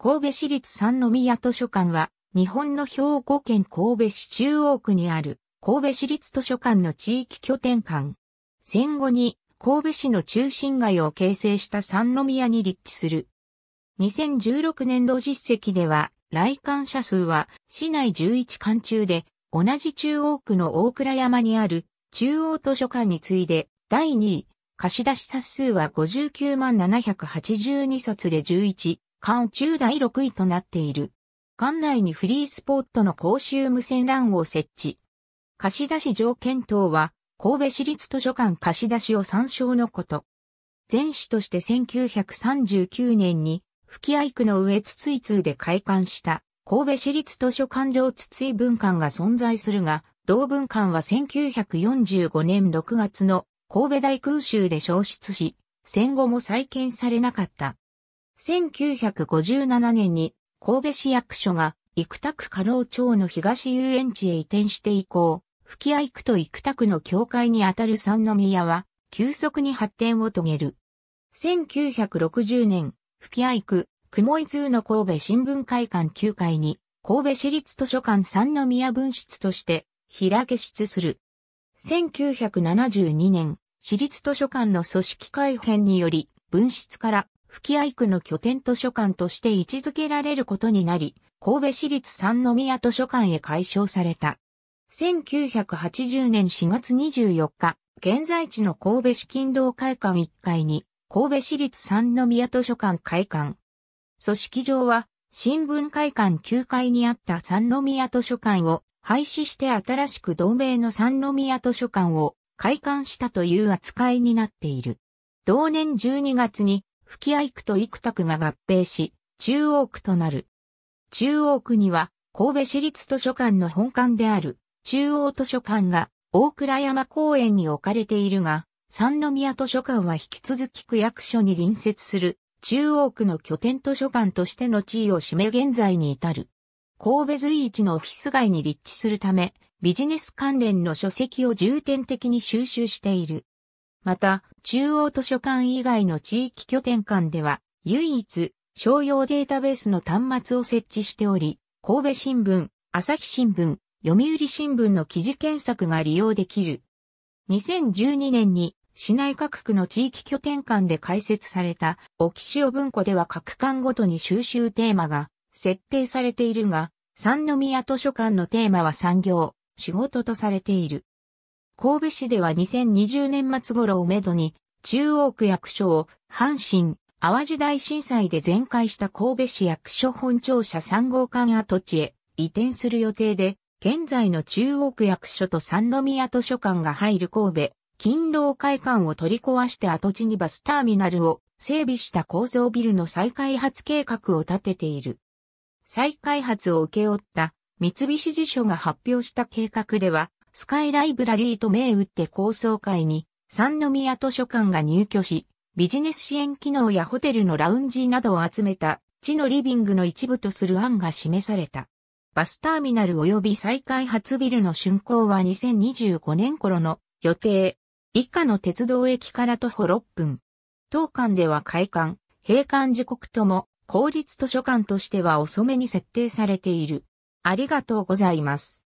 神戸市立三宮図書館は、日本の兵庫県神戸市中央区にある神戸市立図書館の地域拠点館。戦後に神戸市の中心街を形成した三宮に立地する。2016年度実績では、来館者数は市内11館中で、同じ中央区の大倉山にある中央図書館に次いで第2位、貸し出し冊数は59万782冊で11館中第6位となっている。館内にフリースポットの公衆無線 LAN を設置。貸し出し条件等は、神戸市立図書館貸し出しを参照のこと。前市として1939年に、吹合区の上津井通で開館した神戸市立図書館上津井文館が存在するが、同文館は1945年6月の神戸大空襲で消失し、戦後も再建されなかった。1957年に神戸市役所が生田区加納町の東遊園地へ移転して以降、吹合区と生田区の境界にあたる三宮は急速に発展を遂げる。1960年、吹合区、雲井通の神戸新聞会館9階に神戸市立図書館三宮分室として開け出する。1972年、市立図書館の組織改編により分室から吹合区の拠点図書館として位置づけられることになり、神戸市立三宮図書館へ改称された。1980年4月24日、現在地の神戸市勤労会館1階に、神戸市立三宮図書館会館。組織上は、新聞会館9階にあった三宮図書館を廃止して新しく同盟の三宮図書館を開館したという扱いになっている。同年12月に吹い区と幾田区が合併し、中央区となる。中央区には、神戸市立図書館の本館である、中央図書館が、大倉山公園に置かれているが、三宮図書館は引き続き区役所に隣接する、中央区の拠点図書館としての地位を占め現在に至る。神戸随一のオフィス街に立地するため、ビジネス関連の書籍を重点的に収集している。また、中央図書館以外の地域拠点間では、唯一、商用データベースの端末を設置しており、神戸新聞、朝日新聞、読売新聞の記事検索が利用できる。2012年に市内各区の地域拠点間で開設された沖潮文庫では各館ごとに収集テーマが設定されているが、三宮図書館のテーマは産業、仕事とされている。神戸市では2020年末頃をめどに、中央区役所を阪神、淡路大震災で全壊した神戸市役所本庁舎3号館跡地へ移転する予定で、現在の中央区役所と三宮図書館が入る神戸、勤労会館を取り壊して跡地にバスターミナルを整備した高層ビルの再開発計画を立てている。再開発を請け負った三菱地所が発表した計画では、スカイライブラリーと銘打って構想会に、三宮図書館が入居し、ビジネス支援機能やホテルのラウンジなどを集めた、地のリビングの一部とする案が示された。バスターミナル及び再開発ビルの竣工は2025年頃の予定。以下の鉄道駅から徒歩6分。当館では開館、閉館時刻とも公立図書館としては遅めに設定されている。ありがとうございます。